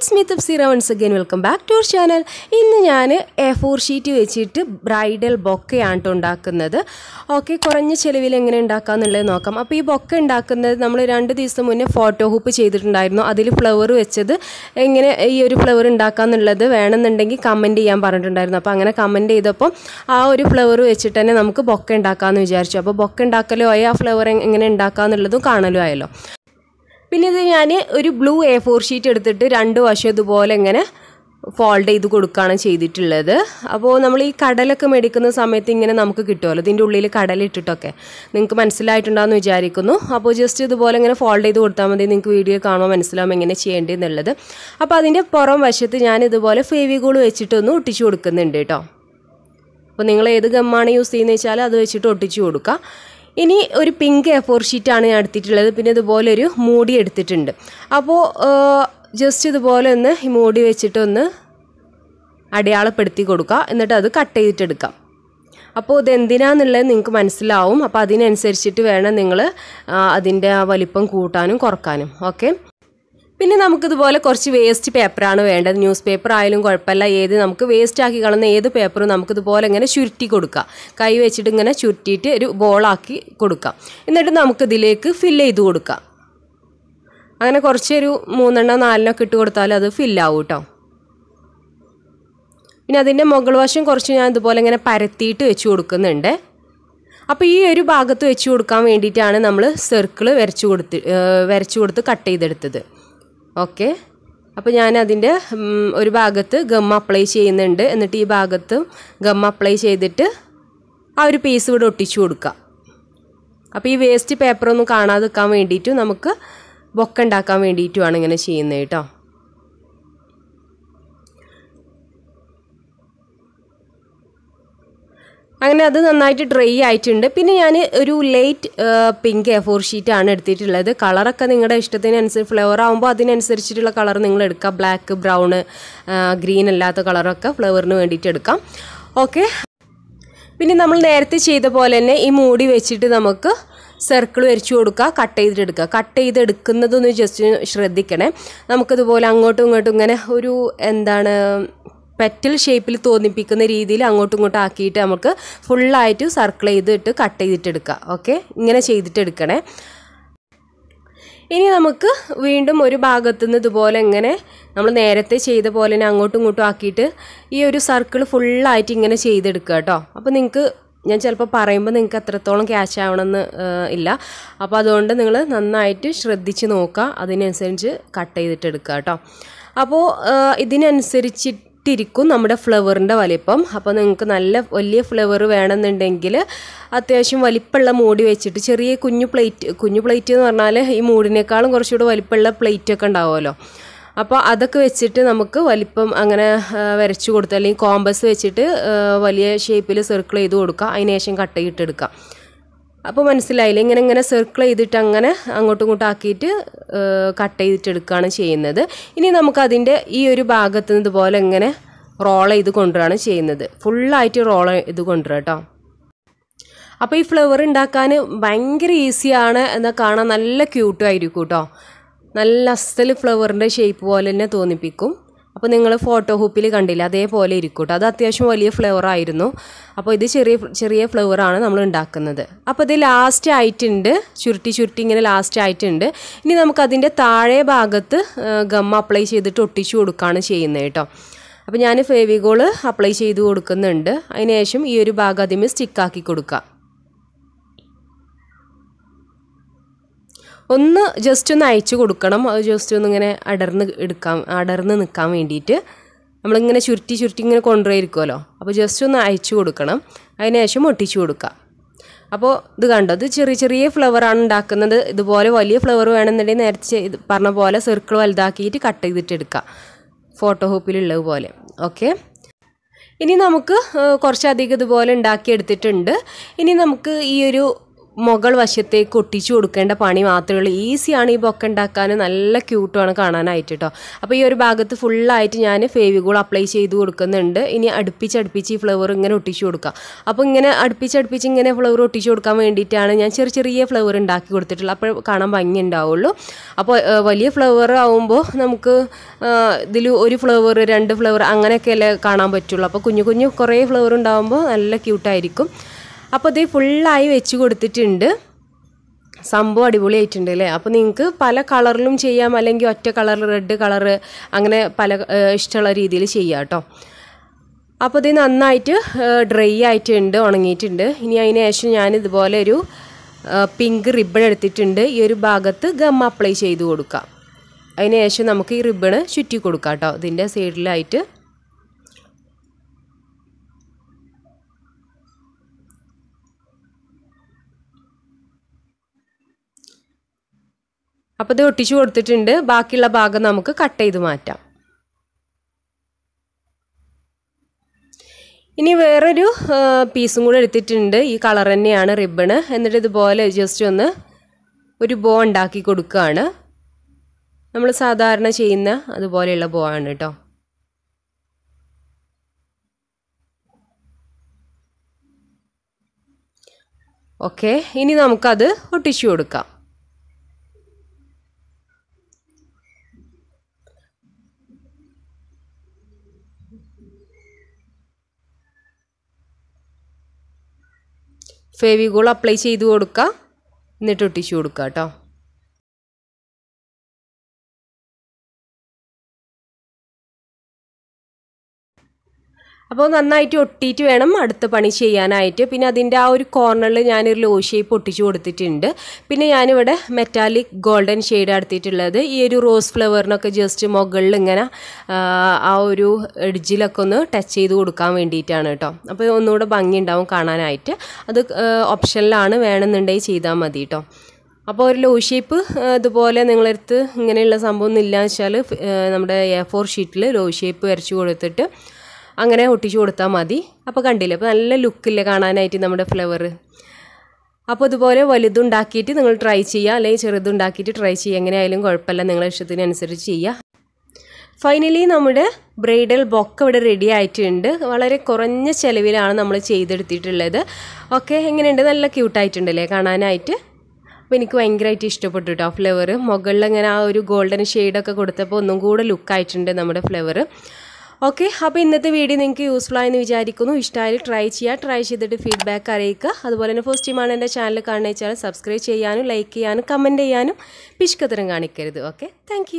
it's of Thapseera once again welcome back to our channel ഇന്ന് ഞാൻ A four sheet വെച്ചിട്ട് bridal ബൊക്കയാണ് ഉണ്ടാക്കുന്നത് ഓക്കെ കുറഞ്ഞ ചിലവിൽ എങ്ങനെ എന്നുള്ളത് നോക്കാം അപ്പോൾ ഈ ബൊക്കെ ഉണ്ടാക്കുന്നത് നമ്മൾ രണ്ട് ദിവസം മുന്നേ ഫോട്ടോ ഹൂപ്പ് ചെയ്തിട്ടുണ്ടായിരുന്നു അതിൽ ഫ്ലവർ വെച്ചത് എങ്ങനെ ഈ ഒരു ഫ്ലവർ ഉണ്ടാക്കാമെന്നുള്ളത് വേണമെന്നുണ്ടെങ്കിൽ കമൻറ്റ് ചെയ്യാൻ പറഞ്ഞിട്ടുണ്ടായിരുന്നു അപ്പോൾ അങ്ങനെ കമൻറ്റ് ചെയ്തപ്പോൾ ആ ഒരു ഫ്ലവർ വെച്ചിട്ട് തന്നെ നമുക്ക് ബൊക്കെ ഉണ്ടാക്കാമെന്ന് വിചാരിച്ചു അപ്പോൾ ബൊക്കെ ഉണ്ടാക്കലോ ആയി ആ ഫ്ലവർ എങ്ങനെ ഉണ്ടാക്കാമെന്നുള്ളതും കാണലോ ആയല്ലോ പിന്നെ ഇത് ഞാൻ ഒരു ബ്ലൂ എ ഫോർ ഷീറ്റ് എടുത്തിട്ട് രണ്ട് വശം ഇതുപോലെ ഇങ്ങനെ ഫോൾഡ് ചെയ്ത് കൊടുക്കുകയാണ് ചെയ്തിട്ടുള്ളത് അപ്പോൾ നമ്മൾ ഈ കടലൊക്കെ മേടിക്കുന്ന സമയത്ത് ഇങ്ങനെ നമുക്ക് കിട്ടുമല്ലോ ഇതിൻ്റെ ഉള്ളിൽ കടലിട്ടിട്ടൊക്കെ നിങ്ങൾക്ക് മനസ്സിലായിട്ടുണ്ടാകുമെന്ന് വിചാരിക്കുന്നു അപ്പോൾ ജസ്റ്റ് ഇതുപോലെ ഇങ്ങനെ ഫോൾഡ് ചെയ്ത് കൊടുത്താൽ മതി നിങ്ങൾക്ക് വീഡിയോ കാണുമ്പോൾ മനസ്സിലാവും എങ്ങനെ ചെയ്യേണ്ടതെന്നുള്ളത് അപ്പോൾ അതിൻ്റെ പുറം വശത്ത് ഞാൻ ഇതുപോലെ ഫേവിഗോൾ വെച്ചിട്ടൊന്ന് ഒട്ടിച്ചു കൊടുക്കുന്നുണ്ട് കേട്ടോ അപ്പോൾ നിങ്ങൾ ഏത് ഗമ്മാണ് യൂസ് ചെയ്യുന്നത് വെച്ചാൽ അത് വെച്ചിട്ട് ഒട്ടിച്ചു കൊടുക്കുക ഇനി ഒരു പിങ്ക് എ ഫോർ ഷീറ്റാണ് ഞാൻ എടുത്തിട്ടുള്ളത് പിന്നെ ഇതുപോലെ ഒരു മൂടി എടുത്തിട്ടുണ്ട് അപ്പോൾ ജസ്റ്റ് ഇതുപോലെ ഒന്ന് ഈ മൂടി വെച്ചിട്ടൊന്ന് അടയാളപ്പെടുത്തി കൊടുക്കുക എന്നിട്ട് അത് കട്ട് ചെയ്തിട്ടെടുക്കാം അപ്പോൾ ഇതെന്തിനാന്നുള്ളത് നിങ്ങൾക്ക് മനസ്സിലാവും അപ്പോൾ അതിനനുസരിച്ചിട്ട് വേണം നിങ്ങൾ അതിൻ്റെ വലിപ്പം കൂട്ടാനും കുറക്കാനും ഓക്കെ പിന്നെ നമുക്കിതുപോലെ കുറച്ച് വേസ്റ്റ് പേപ്പറാണ് വേണ്ടത് ന്യൂസ് പേപ്പർ ആയാലും കുഴപ്പമില്ല ഏത് നമുക്ക് വേസ്റ്റ് ആക്കി കളഞ്ഞ ഏത് പേപ്പറും നമുക്കിതുപോലെ ഇങ്ങനെ ചുരുട്ടി കൊടുക്കാം കൈ വെച്ചിട്ട് ഇങ്ങനെ ചുരുട്ടിയിട്ട് ഒരു ബോളാക്കി കൊടുക്കാം എന്നിട്ട് നമുക്കിതിലേക്ക് ഫില്ല് ചെയ്ത് കൊടുക്കാം അങ്ങനെ കുറച്ചൊരു മൂന്നെണ്ണോ നാലെണ്ണോ ഒക്കെ ഇട്ട് കൊടുത്താൽ അത് ഫില്ലാവും കേട്ടോ പിന്നെ അതിൻ്റെ മുകൾ വശം കുറച്ച് ഞാൻ ഇതുപോലെ ഇങ്ങനെ പരത്തിയിട്ട് വെച്ച് കൊടുക്കുന്നുണ്ട് അപ്പോൾ ഈ ഒരു ഭാഗത്ത് വെച്ച് കൊടുക്കാൻ വേണ്ടിയിട്ടാണ് നമ്മൾ സർക്കിൾ വരച്ചു കൊടുത്ത് വരച്ചു കൊടുത്ത് കട്ട് ചെയ്തെടുത്തത് ഓക്കെ അപ്പോൾ ഞാൻ അതിൻ്റെ ഒരു ഭാഗത്ത് ഗം അപ്ലൈ ചെയ്യുന്നുണ്ട് എന്നിട്ട് ഈ ഭാഗത്ത് ഗം അപ്ലൈ ചെയ്തിട്ട് ആ ഒരു പീസ് ഇവിടെ ഒട്ടിച്ചു കൊടുക്കുക അപ്പോൾ ഈ വേസ്റ്റ് പേപ്പറൊന്നും കാണാതെ നിൽക്കാൻ വേണ്ടിയിട്ടും നമുക്ക് ബൊക്കുണ്ടാക്കാൻ വേണ്ടിയിട്ടുമാണ് ഇങ്ങനെ ചെയ്യുന്നത് കേട്ടോ അങ്ങനെ അത് നന്നായിട്ട് ഡ്രൈ ആയിട്ടുണ്ട് പിന്നെ ഞാൻ ഒരു ലൈറ്റ് പിങ്ക് എ ഫോർ ആണ് എടുത്തിട്ടുള്ളത് കളറൊക്കെ നിങ്ങളുടെ ഇഷ്ടത്തിനനുസരിച്ച് ഫ്ലവർ ആകുമ്പോൾ അതിനനുസരിച്ചിട്ടുള്ള കളർ നിങ്ങൾ എടുക്കാം ബ്ലാക്ക് ബ്രൗൺ ഗ്രീൻ അല്ലാത്ത കളറൊക്കെ ഫ്ലവറിന് വേണ്ടിയിട്ട് എടുക്കാം ഓക്കെ പിന്നെ നമ്മൾ നേരത്തെ ചെയ്ത പോലെ തന്നെ ഈ മൂടി വെച്ചിട്ട് നമുക്ക് സർക്കിൾ വരച്ചു കൊടുക്കുക കട്ട് ചെയ്തിട്ടെടുക്കുക കട്ട് ചെയ്തെടുക്കുന്നതൊന്ന് ജസ്റ്റ് ശ്രദ്ധിക്കണേ നമുക്കിതുപോലെ അങ്ങോട്ടും ഇങ്ങോട്ടും ഇങ്ങനെ ഒരു എന്താണ് പെറ്റൽ ഷേപ്പിൽ തോന്നിപ്പിക്കുന്ന രീതിയിൽ അങ്ങോട്ടും ഇങ്ങോട്ടും ആക്കിയിട്ട് നമുക്ക് ഫുള്ളായിട്ട് സർക്കിൾ ചെയ്തിട്ട് കട്ട് ചെയ്തിട്ടെടുക്കുക ഓക്കെ ഇങ്ങനെ ചെയ്തിട്ടെടുക്കണേ ഇനി നമുക്ക് വീണ്ടും ഒരു ഭാഗത്തു നിന്ന് ഇതുപോലെ ഇങ്ങനെ നമ്മൾ നേരത്തെ ചെയ്ത പോലെ തന്നെ അങ്ങോട്ടും ഇങ്ങോട്ടും ആക്കിയിട്ട് ഈ ഒരു സർക്കിൾ ഫുള്ളായിട്ട് ഇങ്ങനെ ചെയ്തെടുക്കുക കേട്ടോ അപ്പോൾ നിങ്ങൾക്ക് ഞാൻ ചിലപ്പോൾ പറയുമ്പോൾ നിങ്ങൾക്ക് എത്രത്തോളം ക്യാച്ച് ആവണമെന്ന് ഇല്ല അപ്പോൾ അതുകൊണ്ട് നിങ്ങൾ നന്നായിട്ട് ശ്രദ്ധിച്ച് നോക്കുക അതിനനുസരിച്ച് കട്ട് ചെയ്തിട്ട് എടുക്കുക കേട്ടോ അപ്പോൾ ഇതിനനുസരിച്ചിട്ട് അടുത്തിരിക്കും നമ്മുടെ ഫ്ലവറിൻ്റെ വലിപ്പം അപ്പോൾ നിങ്ങൾക്ക് നല്ല വലിയ ഫ്ലവർ വേണമെന്നുണ്ടെങ്കിൽ അത്യാവശ്യം വലിപ്പമുള്ള മൂടി വെച്ചിട്ട് ചെറിയ കുഞ്ഞു പ്ലേറ്റ് കുഞ്ഞു പ്ലേറ്റ് എന്ന് പറഞ്ഞാൽ ഈ മൂടിനേക്കാളും കുറച്ചുകൂടി വലിപ്പമുള്ള പ്ലേറ്റൊക്കെ ഉണ്ടാവുമല്ലോ അപ്പോൾ അതൊക്കെ വെച്ചിട്ട് നമുക്ക് വലിപ്പം അങ്ങനെ വരച്ചു കൊടുത്ത് അല്ലെങ്കിൽ കോമ്പസ് വെച്ചിട്ട് വലിയ ഷേപ്പിൽ സർക്കിൾ ചെയ്ത് കൊടുക്കുക അതിനുശേഷം കട്ടയിട്ടെടുക്കുക അപ്പോൾ മനസ്സിലായില്ല ഇങ്ങനെ ഇങ്ങനെ സർക്കിൾ ചെയ്തിട്ട് അങ്ങനെ അങ്ങോട്ടും ഇങ്ങോട്ടും ആക്കിയിട്ട് കട്ട് ചെയ്തിട്ട് എടുക്കുകയാണ് ചെയ്യുന്നത് ഇനി നമുക്കതിൻ്റെ ഈ ഒരു ഭാഗത്ത് നിന്ന് ഇതുപോലെ ഇങ്ങനെ റോൾ ചെയ്ത് കൊണ്ടുവരാണ് ചെയ്യുന്നത് ഫുള്ളായിട്ട് റോൾ ചെയ്ത് കൊണ്ടുവരാം കേട്ടോ അപ്പോൾ ഈ ഫ്ലവർ ഉണ്ടാക്കാൻ ഭയങ്കര ഈസിയാണ് എന്നാൽ കാണാൻ നല്ല ക്യൂട്ടും ആയിരിക്കും കേട്ടോ നല്ല അസ്സൽ ഫ്ലവറിൻ്റെ ഷേപ്പ് പോലെ തന്നെ തോന്നിപ്പിക്കും അപ്പോൾ നിങ്ങൾ ഫോട്ടോ ഹൂപ്പിൽ കണ്ടില്ല അതേപോലെ ഇരിക്കൂട്ടോ അത് അത്യാവശ്യം വലിയ ഫ്ലവർ ആയിരുന്നു അപ്പോൾ ഇത് ചെറിയ ചെറിയ ആണ് നമ്മൾ ഉണ്ടാക്കുന്നത് അപ്പോൾ ഇത് ലാസ്റ്റ് ആയിട്ടുണ്ട് ചുരുട്ടി ചുരുട്ടി ഇങ്ങനെ ലാസ്റ്റ് ആയിട്ടുണ്ട് ഇനി നമുക്കതിൻ്റെ താഴെ ഭാഗത്ത് ഗം അപ്ലൈ ചെയ്തിട്ട് ഒട്ടിച്ചു കൊടുക്കുകയാണ് ചെയ്യുന്നത് കേട്ടോ അപ്പോൾ ഞാൻ ഫേവിഗോൾ അപ്ലൈ ചെയ്ത് കൊടുക്കുന്നുണ്ട് അതിനുശേഷം ഈ ഒരു ഭാഗം അതിമേ സ്റ്റിക്കാക്കി കൊടുക്കുക ഒന്ന് ജസ്റ്റ് ഒന്ന് അയച്ചു കൊടുക്കണം അത് ജസ്റ്റ് ഒന്ന് ഇങ്ങനെ അടർന്ന് എടുക്കാൻ അടർന്ന് നിൽക്കാൻ വേണ്ടിയിട്ട് നമ്മളിങ്ങനെ ചുരുട്ടി ചുരുട്ടി ഇങ്ങനെ കൊണ്ടുപോയിരിക്കുമല്ലോ അപ്പോൾ ജസ്റ്റ് ഒന്ന് അയച്ചു കൊടുക്കണം അതിനുശേഷം ഒട്ടിച്ചു കൊടുക്കുക അപ്പോൾ ഇത് കണ്ടോ ഇത് ചെറിയ ചെറിയ ഫ്ലവറാണ് ഉണ്ടാക്കുന്നത് ഇതുപോലെ വലിയ ഫ്ലവർ വേണമെന്നുണ്ടെങ്കിൽ നേരത്തെ പറഞ്ഞ പോലെ സർക്കിൾ വലുതാക്കിയിട്ട് കട്ട് ചെയ്തിട്ട് എടുക്കുക ഫോട്ടോ ഹോപ്പിലുള്ളത് പോലെ ഓക്കെ ഇനി നമുക്ക് കുറച്ചധികം ഇതുപോലെ ഉണ്ടാക്കിയെടുത്തിട്ടുണ്ട് ഇനി നമുക്ക് ഈ ഒരു മുകൾ വശത്തേക്ക് ഒട്ടിച്ചു കൊടുക്കേണ്ട പണി മാത്രമേ ഉള്ളൂ ഈസിയാണ് ഈ ബൊക്കെ ഉണ്ടാക്കാൻ നല്ല ക്യൂട്ടുമാണ് കാണാനായിട്ട് കേട്ടോ അപ്പോൾ ഈ ഒരു ഭാഗത്ത് ഫുള്ളായിട്ട് ഞാൻ ഫേവികോൾ അപ്ലൈ ചെയ്ത് കൊടുക്കുന്നുണ്ട് ഇനി അടുപ്പിച്ചടുപ്പിച്ച് ഈ ഫ്ലവർ ഇങ്ങനെ ഒട്ടിച്ചു കൊടുക്കാം അപ്പോൾ ഇങ്ങനെ അടുപ്പിച്ചടുപ്പിച്ച് ഇങ്ങനെ ഫ്ലവർ ഒട്ടിച്ചു കൊടുക്കാൻ വേണ്ടിയിട്ടാണ് ഞാൻ ചെറിയ ചെറിയ ഫ്ലവർ ഉണ്ടാക്കി കൊടുത്തിട്ടുള്ളത് അപ്പോൾ കാണാൻ ഭംഗി ഉണ്ടാവുള്ളൂ അപ്പോൾ വലിയ ഫ്ലവർ ആവുമ്പോൾ നമുക്ക് ഇതിൽ ഒരു ഫ്ലവർ രണ്ട് ഫ്ലവർ അല്ലേ കാണാൻ പറ്റുള്ളൂ അപ്പോൾ കുഞ്ഞു കുഞ്ഞു കുറേ ഫ്ലവർ ഉണ്ടാകുമ്പോൾ നല്ല ക്യൂട്ടായിരിക്കും അപ്പോൾ ഇത് ഫുള്ളായി വെച്ച് കൊടുത്തിട്ടുണ്ട് സംഭവം അടിപൊളിയായിട്ടുണ്ട് അല്ലേ അപ്പോൾ നിങ്ങൾക്ക് പല കളറിലും ചെയ്യാം അല്ലെങ്കിൽ ഒറ്റ കളർ റെഡ് കളർ അങ്ങനെ പല ഇഷ്ടമുള്ള രീതിയിൽ ചെയ്യാം കേട്ടോ അപ്പോൾ ഇത് നന്നായിട്ട് ഡ്രൈ ആയിട്ടുണ്ട് ഉണങ്ങിയിട്ടുണ്ട് ഇനി അതിന് ശേഷം ഞാൻ ഇതുപോലെ ഒരു പിങ്ക് റിബൺ എടുത്തിട്ടുണ്ട് ഈ ഒരു ഭാഗത്ത് ഗം അപ്ലൈ ചെയ്ത് കൊടുക്കാം അതിന് ശേഷം നമുക്ക് ഈ റിബണ് ചുറ്റി കൊടുക്കാം കേട്ടോ ഇതിൻ്റെ സൈഡിലായിട്ട് അപ്പോൾ ഇത് ഒട്ടിച്ചു കൊടുത്തിട്ടുണ്ട് ബാക്കിയുള്ള ഭാഗം നമുക്ക് കട്ട് ചെയ്ത് മാറ്റാം ഇനി വേറൊരു പീസും കൂടെ എടുത്തിട്ടുണ്ട് ഈ കളർ തന്നെയാണ് റിബണ് എന്നിട്ട് ഇതുപോലെ ജസ്റ്റ് ഒന്ന് ഒരു ബോ ഉണ്ടാക്കി കൊടുക്കുകയാണ് നമ്മൾ സാധാരണ ചെയ്യുന്ന അതുപോലെയുള്ള ബോ ആണ് കേട്ടോ ഓക്കെ ഇനി നമുക്കത് ഒട്ടിച്ചു കൊടുക്കാം ഫേവികോൾ അപ്ലൈ ചെയ്ത് കൊടുക്കുക എന്നിട്ട് ഒട്ടിച്ചു കൊടുക്കുക കേട്ടോ അപ്പോൾ നന്നായിട്ട് ഒട്ടിയിട്ട് വേണം അടുത്ത പണി ചെയ്യാനായിട്ട് പിന്നെ അതിൻ്റെ ആ ഒരു കോർണറിൽ ഞാനൊരു ലോ ഷേപ്പ് ഒട്ടിച്ചു കൊടുത്തിട്ടുണ്ട് പിന്നെ ഞാനിവിടെ മെറ്റാലിക് ഗോൾഡൻ ഷെയ്ഡ് എടുത്തിട്ടുള്ളത് ഈ ഒരു റോസ് ഫ്ലവറിനൊക്കെ ജസ്റ്റ് മുകളിൽ ഇങ്ങനെ ആ ഒരു എഡ്ജിലൊക്കെ ഒന്ന് ടച്ച് ചെയ്ത് കൊടുക്കാൻ വേണ്ടിയിട്ടാണ് കേട്ടോ അപ്പോൾ ഒന്നുകൂടെ ഭംഗി ഉണ്ടാവും കാണാനായിട്ട് അത് ഓപ്ഷനിലാണ് വേണമെന്നുണ്ടെങ്കിൽ ചെയ്താൽ മതി കേട്ടോ അപ്പോൾ ഒരു ലോ ഷേപ്പ് ഇതുപോലെ നിങ്ങളടുത്ത് ഇങ്ങനെയുള്ള സംഭവം ഒന്നും ഇല്ല വെച്ചാൽ നമ്മുടെ എ ഫോർ ഷീറ്റിൽ ലോ ഷേപ്പ് വരച്ച് കൊടുത്തിട്ട് അങ്ങനെ ഒട്ടിച്ചു കൊടുത്താൽ മതി അപ്പോൾ കണ്ടില്ലേ അപ്പോൾ നല്ല ലുക്കില്ലേ കാണാനായിട്ട് നമ്മുടെ ഫ്ലവർ അപ്പോൾ ഇതുപോലെ വലുതുണ്ടാക്കിയിട്ട് നിങ്ങൾ ട്രൈ ചെയ്യുക അല്ലെങ്കിൽ ചെറുതുണ്ടാക്കിയിട്ട് ട്രൈ ചെയ്യുക എങ്ങനെയായാലും കുഴപ്പമില്ല നിങ്ങളുടെ ഇഷ്ടത്തിനനുസരിച്ച് ചെയ്യുക ഫൈനലി നമ്മുടെ ബ്രൈഡൽ ബൊക്ക ഇവിടെ റെഡി ആയിട്ടുണ്ട് വളരെ കുറഞ്ഞ ചിലവിലാണ് നമ്മൾ ചെയ്തെടുത്തിട്ടുള്ളത് ഓക്കെ എങ്ങനെയുണ്ട് നല്ല ക്യൂട്ടായിട്ടുണ്ടല്ലേ കാണാനായിട്ട് അപ്പോൾ എനിക്ക് ഭയങ്കരമായിട്ട് ഇഷ്ടപ്പെട്ടു കേട്ടോ ഫ്ലവർ മുകളിൽ ഇങ്ങനെ ആ ഒരു ഗോൾഡൻ ഷെയ്ഡൊക്കെ കൊടുത്തപ്പോൾ ഒന്നും കൂടെ ലുക്കായിട്ടുണ്ട് നമ്മുടെ ഫ്ലവർ ഓക്കെ അപ്പോൾ ഇന്നത്തെ വീഡിയോ നിങ്ങൾക്ക് യൂസ്ഫുൾ ആയെന്ന് വിചാരിക്കുന്നു ഇഷ്ടമായി ട്രൈ ചെയ്യുക ട്രൈ ചെയ്തിട്ട് ഫീഡ്ബാക്ക് അറിയിക്കുക അതുപോലെ തന്നെ ഫസ്റ്റ് ആണ് എൻ്റെ ചാനൽ കാണുന്ന വെച്ചാൽ സബ്സ്ക്രൈബ് ചെയ്യാനും ലൈക്ക് ചെയ്യാനും കമൻറ്റ് ചെയ്യാനും പിഷ്കത്തരം കാണിക്കരുത് ഓക്കെ താങ്ക്